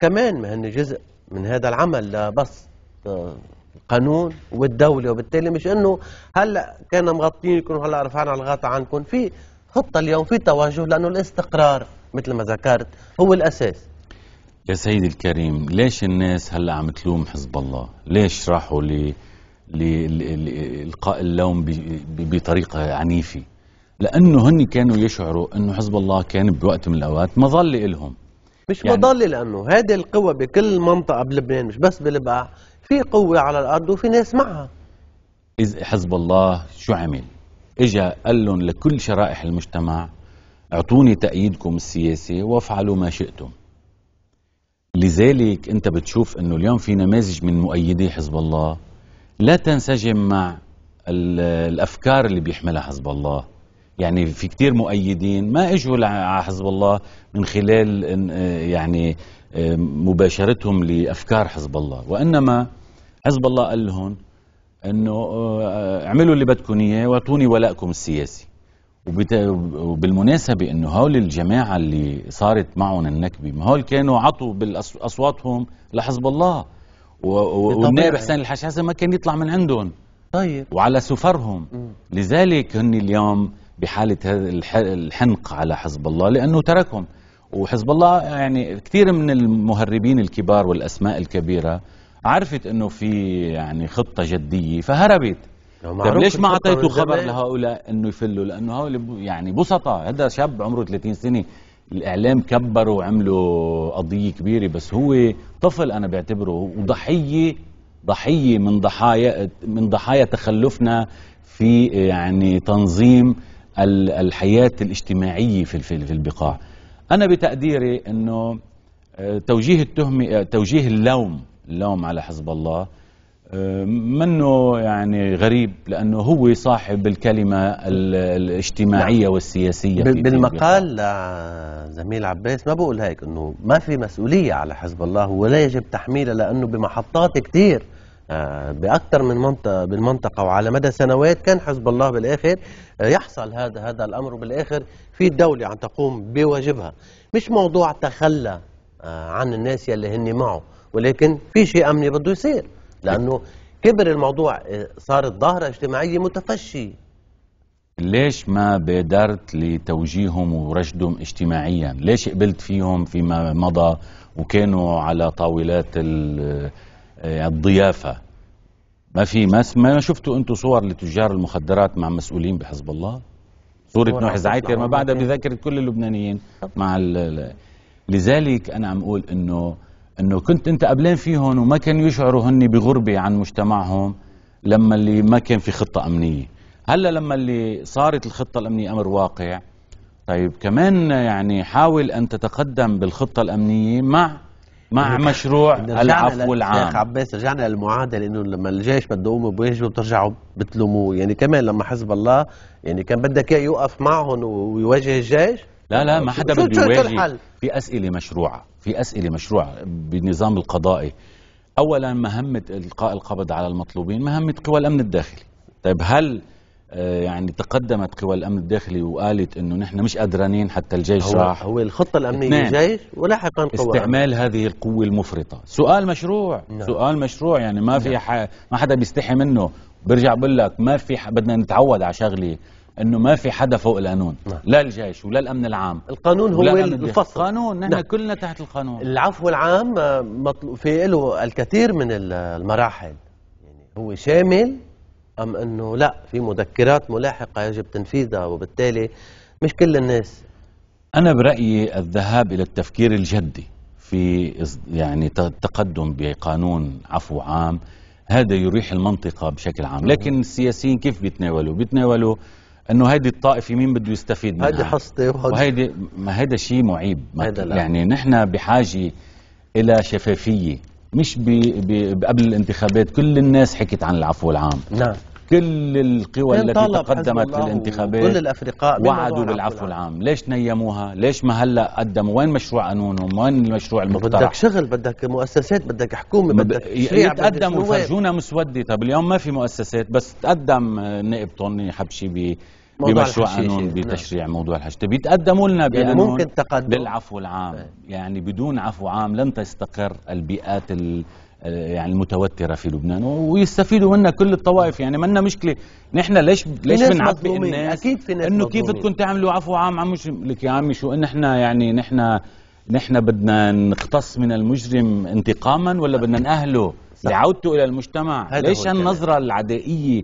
Speaker 1: كمان مهن جزء من هذا العمل لبس آه، القانون والدولة وبالتالي مش أنه هلأ كان مغطين يكون هلأ رفعنا الغطاء عنكم في خطة اليوم في توجه لأنه الاستقرار مثل ما ذكرت هو الأساس
Speaker 2: يا سيدي الكريم ليش الناس هلأ عم تلوم حزب الله ليش راحوا لي لإلقاء اللوم بطريقة عنيفة لأنه هن كانوا يشعروا أنه حزب الله كان بوقت من الأوقات مظلة إلهم مش يعني مظلة لأنه هذه
Speaker 1: القوة بكل منطقة بلبنان مش بس بلبقى في قوة على الأرض وفي ناس معها
Speaker 2: إذ حزب الله شو عمل إجا قال لهم لكل شرائح المجتمع اعطوني تأييدكم السياسي وافعلوا ما شئتم لذلك انت بتشوف انه اليوم في نماذج من مؤيدي حزب الله لا تنسجم مع الافكار اللي بيحملها حزب الله يعني في كتير مؤيدين ما اجوا على حزب الله من خلال آه، يعني آه، مباشرتهم لافكار حزب الله وانما حزب الله قال لهم انه آه، اعملوا اللي بدكم اياه واعطوني ولائكم السياسي وبالمناسبة انه هول الجماعة اللي صارت معهم النكبة ما هول كانوا عطوا بالاصواتهم لحزب الله والنائب حسين الحاج حسن ما كان يطلع من عندهم طيب وعلى سفرهم مم. لذلك هن اليوم بحالة الحنق على حزب الله لأنه تركهم وحزب الله يعني كثير من المهربين الكبار والأسماء الكبيرة عرفت أنه في يعني خطة جدية فهربت طيب ليش ما اعطيتوا خبر لهؤلاء انه يفلوا لانه هؤلاء يعني بسطاء هذا شاب عمره 30 سنه الاعلام كبروا وعملوا قضيه كبيره بس هو طفل انا بعتبره وضحيه ضحيه من ضحايا من ضحايا تخلفنا في يعني تنظيم الحياه الاجتماعيه في في البقاع انا بتقديري انه آه، توجيه التهمه آه، توجيه اللوم اللوم على حزب الله منه يعني غريب لأنه هو صاحب الكلمة الاجتماعية نعم. والسياسية في بالمقال
Speaker 1: لزميل عباس ما بقول هيك أنه ما في مسؤولية على حزب الله ولا يجب تحميله لأنه بمحطات كتير آه، باكثر من منطقه بالمنطقه وعلى مدى سنوات كان حزب الله بالاخر آه، يحصل هذا هذا الامر وبالاخر في الدوله عم تقوم بواجبها مش موضوع تخلى آه، عن الناس يلي هن معه ولكن في شيء امني بده يصير لانه كبر الموضوع آه، صارت ظاهره اجتماعيه متفشي
Speaker 2: ليش ما بادرت لتوجيههم ورشدهم اجتماعيا ليش قبلت فيهم فيما مضى وكانوا على طاولات آه، الضيافه ما في ما ما شفتوا انتم صور لتجار المخدرات مع مسؤولين بحزب الله صورة نوح زعيتر ما بعدها بذاكرة كل اللبنانيين مع لذلك انا عم اقول انه انه كنت انت قبلين فيهم وما كانوا يشعروا هن بغربه عن مجتمعهم لما اللي ما كان في خطه امنيه هلا لما اللي صارت الخطه الامنيه امر واقع طيب كمان يعني حاول ان تتقدم بالخطه الامنيه مع مع مشروع العفو العام شيخ
Speaker 1: عباس رجعنا للمعادله انه لما الجيش بده يقوم بواجبه بترجعوا بتلوموه يعني كمان لما حزب الله يعني كان بدك اياه يوقف معهم ويواجه
Speaker 2: الجيش لا لا ما حدا بده يواجه في اسئله مشروعه في اسئله مشروعه بالنظام القضائي اولا مهمه القاء القبض على المطلوبين مهمه قوى الامن الداخلي طيب هل آه، يعني تقدمت قوى الامن الداخلي وقالت انه نحن مش قدرانين حتى الجيش هو راح هو الخطه الامنيه للجيش ولاحقا قوى استعمال هذه القوه المفرطه سؤال مشروع نعم. سؤال مشروع يعني ما في نعم. ح... ما حدا بيستحي منه برجع بقول لك ما في ح... بدنا نتعود على شغله انه ما في حدا فوق القانون نعم. لا الجيش ولا الامن العام القانون هو الفصل القانون نحن نعم. كلنا تحت القانون
Speaker 1: العفو العام آه، مطلوب في له الكثير من المراحل يعني هو شامل ام انه لا في مذكرات ملاحقه يجب تنفيذها وبالتالي مش كل
Speaker 2: الناس انا برايي الذهاب الى التفكير الجدي في يعني تقدم بقانون عفو عام هذا يريح المنطقه بشكل عام نعم. لكن السياسيين كيف بيتناولوا بيتناولوا انه هيدي الطائفه مين بده يستفيد منها هيدي حصتي وهيدي ما هيدا شيء معيب يعني نحن بحاجه الى شفافيه مش بي بي قبل الانتخابات كل الناس حكت عن العفو العام نعم كل القوى التي تقدمت للانتخابات كل الافرقاء وعدوا بالعفو العام. العام ليش نيموها ليش ما هلا قدموا وين مشروع قانونهم وين المشروع المقترح بدك شغل
Speaker 1: بدك مؤسسات بدك حكومه بدك شيء يتقدموا وفرجونا
Speaker 2: مسوده طب اليوم ما في مؤسسات بس تقدم نائب طني حبشي بمشروع قانون يعني، نعم. بتشريع نعم. موضوع الحشد بيتقدموا طيب، لنا يعني ممكن تقدم بالعفو العام يعني بدون عفو عام لن تستقر البيئات ال يعني المتوتره في لبنان ويستفيدوا منا كل الطوائف يعني منا مشكله نحن ليش ليش بنعبي الناس اكيد في ناس انه كيف بدكم تعملوا عفو عام عم مش لك يا عمي شو نحن يعني نحن نحن بدنا نقتص من المجرم انتقاما ولا نعم. بدنا نأهله لعودته الى المجتمع ليش النظره العدائيه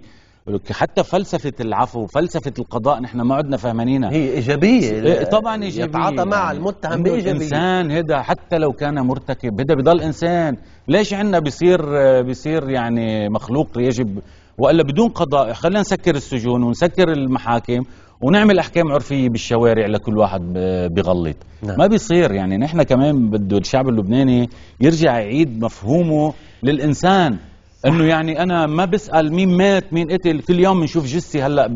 Speaker 2: حتى فلسفه العفو فلسفه القضاء نحن ما عدنا فهمانينها هي ايجابيه إيه، طبعا ايجابيه يتعاطى مع يعني المتهم بايجابيه الانسان هيدا حتى لو كان مرتكب هيدا بضل انسان ليش عندنا بيصير بيصير يعني مخلوق يجب والا بدون قضاء خلينا نسكر السجون ونسكر المحاكم ونعمل احكام عرفيه بالشوارع لكل واحد بغلط نعم. ما بيصير يعني نحن كمان بده الشعب اللبناني يرجع يعيد مفهومه للانسان انه يعني انا ما بسال مين مات مين قتل كل يوم بنشوف جثه هلا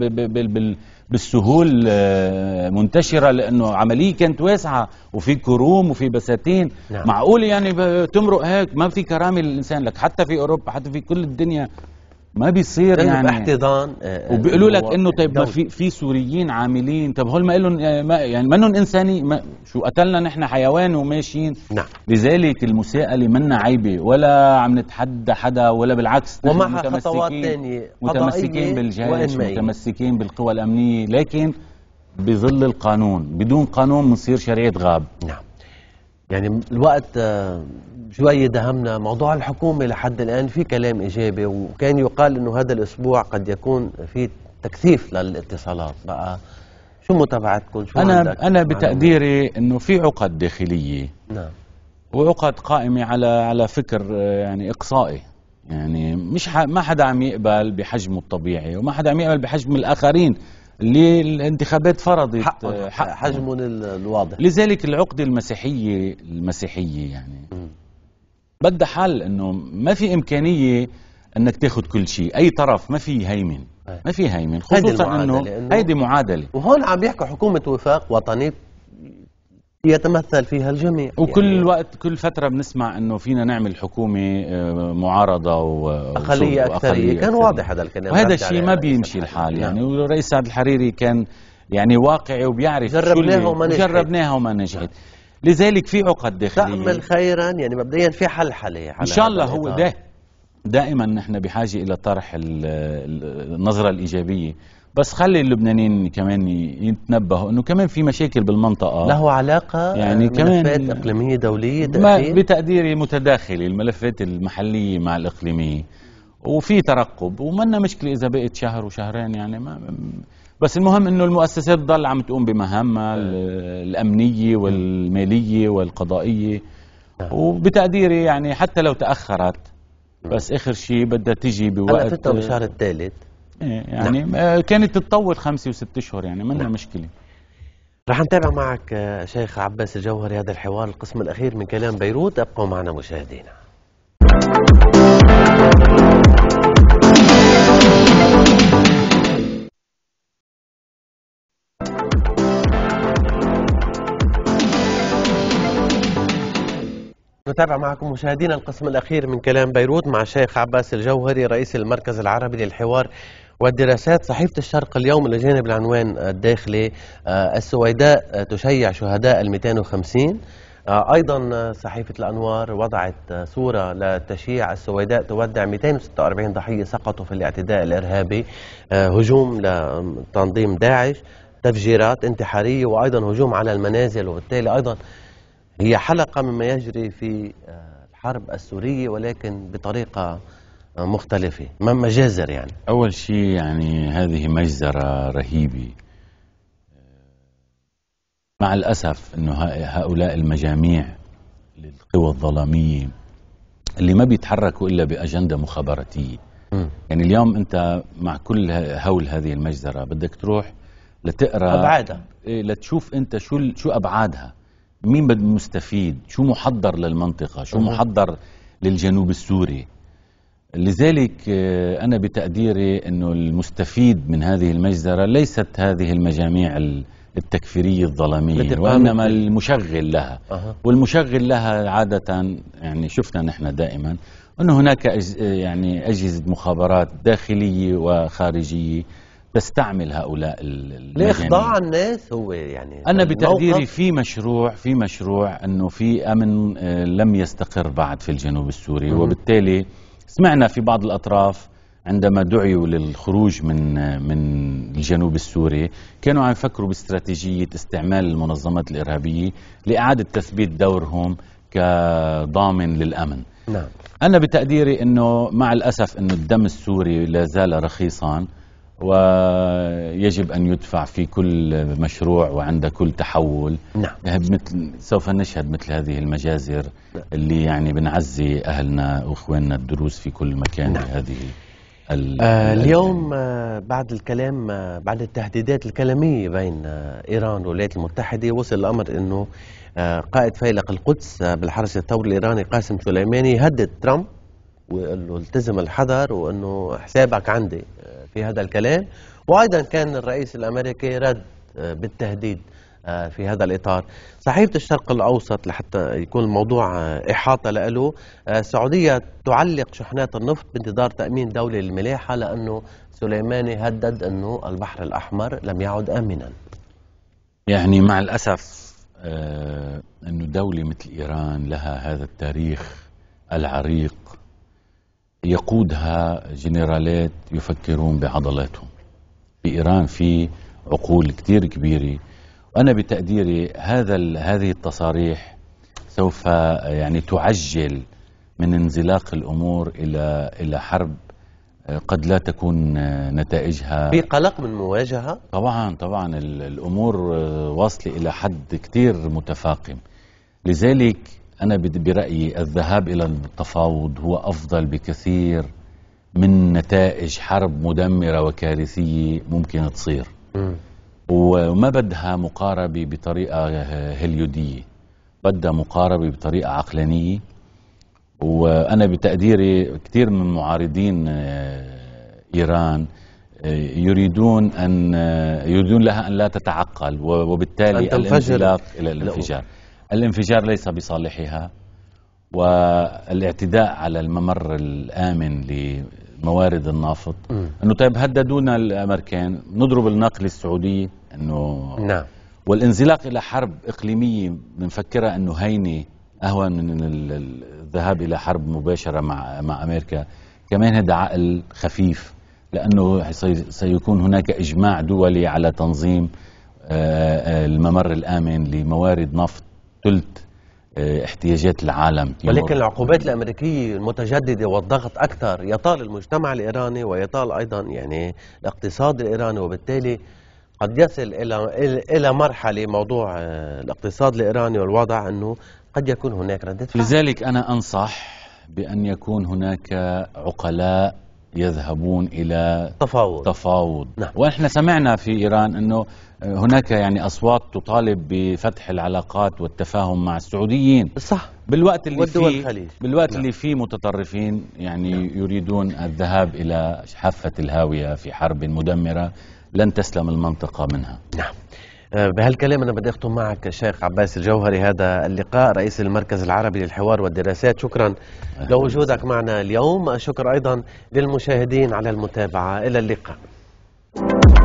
Speaker 2: بالسهول آه، منتشره لانه عمليه كانت واسعه وفي كروم وفي بساتين نعم. معقول يعني تمرق هيك ما في كرامه للانسان لك حتى في اوروبا حتى في كل الدنيا ما بيصير يعني احتضان آه، آه، وبيقولوا لك انه طيب ما في في سوريين عاملين طيب هول ما لهم آه، يعني منهم انساني ما شو قتلنا نحن حيوان وماشيين نعم لذلك المساءله منا عيبه ولا عم نتحدى حدا ولا بالعكس ومعها خطوات ثانيه متمسكين بالجيش متمسكين بالقوى الامنيه لكن بظل القانون بدون قانون بنصير شريعه غاب نعم يعني الوقت
Speaker 1: شوي دهمنا موضوع الحكومة لحد الآن في كلام إيجابي وكان يقال أنه هذا الأسبوع قد يكون في تكثيف للاتصالات بقى شو متابعتكم شو أنا, أنا بتقديري
Speaker 2: أنه في عقد داخلية نعم وعقد قائمة على على فكر آه، يعني إقصائي يعني مش ح... ما حدا عم يقبل بحجمه الطبيعي وما حدا عم يقبل بحجم الآخرين اللي الانتخابات فرضت آه، حق حجمه الواضح لذلك العقدة المسيحية المسيحية يعني م. بدها حل انه ما في امكانيه انك تاخذ كل شيء اي طرف ما في هيمن إيه. ما في هيمن خصوصا انه هيدي معادله وهون عم يحكوا حكومه وفاق
Speaker 1: وطني يتمثل فيها الجميع وكل يعني
Speaker 2: وقت كل فترة بنسمع انه فينا نعمل حكومة آه، معارضة وأقلية أكثرية كان واضح هذا الكلام وهذا الشيء ما بيمشي الحال نعم. يعني والرئيس سعد الحريري كان يعني واقعي وبيعرف جربناها وما نجحت جربناها وما نجحت نعم. لذلك في عقد داخليه تأمل
Speaker 1: خيرا يعني مبدئيا في حل حاليا ان شاء الله هو ده
Speaker 2: دائما نحن بحاجه الى طرح النظره الايجابيه بس خلي اللبنانيين كمان يتنبهوا انه كمان في مشاكل بالمنطقه له
Speaker 1: علاقه يعني آه، كمان ملفات
Speaker 2: اقليميه دوليه ما بتقديري متداخله الملفات المحليه مع الاقليميه وفي ترقب ومنا مشكله اذا بقت شهر وشهرين يعني ما بس المهم انه المؤسسات تضل عم تقوم بمهامها آه. الامنيه آه. والماليه والقضائيه وبتقديري يعني حتى لو تاخرت آه. بس اخر شيء بدها تجي بوقت فتره بالشهر الثالث يعني نعم. كانت تطول خمسة وست اشهر يعني منها نعم. مشكله
Speaker 1: رح نتابع معك شيخ عباس الجوهري هذا الحوار القسم الاخير من كلام بيروت ابقوا معنا مشاهدينا نتابع معكم مشاهدينا القسم الأخير من كلام بيروت مع الشيخ عباس الجوهري رئيس المركز العربي للحوار والدراسات صحيفة الشرق اليوم الى جانب العنوان الداخلي آه، السويداء تشيع شهداء ال 250 آه، أيضا آه، صحيفة الأنوار وضعت صورة لتشييع السويداء تودع 246 ضحية سقطوا في الاعتداء الإرهابي هجوم لتنظيم داعش تفجيرات انتحارية وأيضا هجوم على المنازل وبالتالي أيضا هي حلقة مما يجري في آه، الحرب السورية ولكن بطريقة آه، مختلفة
Speaker 2: مجازر يعني أول شيء يعني هذه مجزرة رهيبة آه، مع الأسف أنه هؤلاء المجاميع للقوى الظلامية اللي ما بيتحركوا إلا بأجندة مخابراتية يعني اليوم أنت مع كل هول هذه المجزرة بدك تروح لتقرأ أبعادها إيه، لتشوف أنت شو شو أبعادها مين بده مستفيد شو محضر للمنطقة شو محضر للجنوب السوري لذلك آه، أنا بتقديري أنه المستفيد من هذه المجزرة ليست هذه المجاميع التكفيرية الظلامية وإنما المشغل لها والمشغل لها عادة يعني شفنا نحن دائما أنه هناك آه، يعني أجهزة مخابرات داخلية وخارجية تستعمل هؤلاء المجانين لاخضاع
Speaker 1: الناس هو يعني
Speaker 2: انا بتقديري في مشروع في مشروع انه في امن آه، لم يستقر بعد في الجنوب السوري وبالتالي سمعنا في بعض الاطراف عندما دعيوا للخروج من آه، من الجنوب السوري كانوا عم يفكروا باستراتيجيه استعمال المنظمات الارهابيه لاعاده تثبيت دورهم كضامن للامن نعم انا بتقديري انه مع الاسف انه الدم السوري لا زال رخيصا ويجب أن يدفع في كل مشروع وعند كل تحول نعم. نعم. مثل سوف نشهد مثل هذه المجازر نعم. اللي يعني بنعزي أهلنا وإخواننا الدروس في كل مكان نعم. هذه آه اليوم
Speaker 1: آه بعد الكلام آه بعد التهديدات الكلامية بين آه، إيران والولايات المتحدة وصل الأمر أنه آه، قائد فيلق القدس آه، بالحرس الثوري الإيراني قاسم سليماني هدد ترامب وقال له التزم الحذر وأنه حسابك عندي في هذا الكلام وأيضا كان الرئيس الأمريكي رد آه، بالتهديد آه، في هذا الإطار صحيفة الشرق الأوسط لحتى يكون الموضوع آه، إحاطة له السعودية تعلق شحنات النفط بانتظار تأمين دولي للملاحة لأنه سليماني هدد أنه البحر الأحمر لم يعد آمنا
Speaker 2: يعني مع الأسف أنه دولة مثل إيران لها هذا التاريخ العريق يقودها جنرالات يفكرون بعضلاتهم بإيران في عقول كتير كبيرة وأنا بتقديري هذا هذه التصاريح سوف يعني تعجل من انزلاق الأمور إلى إلى حرب آه، قد لا تكون آه، نتائجها في قلق
Speaker 1: من مواجهة؟
Speaker 2: طبعا طبعا الأمور آه، واصلة إلى حد كتير متفاقم لذلك أنا برأيي الذهاب إلى التفاوض هو أفضل بكثير من نتائج حرب مدمرة وكارثية ممكن تصير وما بدها مقاربة بطريقة هليودية بدها مقاربة بطريقة عقلانية وأنا بتقديري كثير من معارضين آه، إيران آه، يريدون أن آه، يريدون لها أن لا تتعقل وبالتالي الانفجار إلى الانفجار الانفجار ليس بصالحها والاعتداء على الممر الآمن لموارد النفط أنه طيب هددونا الأمريكان نضرب الناقل السعودية أنه نعم والانزلاق إلى حرب إقليمية بنفكرها أنه هينة أهون من الذهاب إلى حرب مباشرة مع مع أمريكا كمان هذا عقل خفيف لأنه سيكون هناك إجماع دولي على تنظيم آه، آه، الممر الآمن لموارد نفط ثلث آه، احتياجات العالم ولكن
Speaker 1: العقوبات الامريكيه المتجدده والضغط اكثر يطال المجتمع الايراني ويطال ايضا يعني الاقتصاد الايراني وبالتالي قد يصل الى الى مرحله موضوع آه، الاقتصاد الايراني والوضع انه قد يكون هناك رده
Speaker 2: فعل لذلك انا انصح بان يكون هناك عقلاء يذهبون الى تفاوض تفاوض نعم. ونحن سمعنا في ايران انه هناك يعني اصوات تطالب بفتح العلاقات والتفاهم مع السعوديين صح بالوقت اللي فيه الخليج. بالوقت نعم. اللي فيه متطرفين يعني نعم. يريدون الذهاب الى حافه الهاويه في حرب مدمره لن تسلم المنطقه منها نعم آه، بهالكلام أنا
Speaker 1: بدي أختم معك الشيخ عباس الجوهري هذا اللقاء رئيس المركز العربي للحوار والدراسات شكرا لوجودك معنا اليوم شكرا أيضا للمشاهدين على المتابعة إلى اللقاء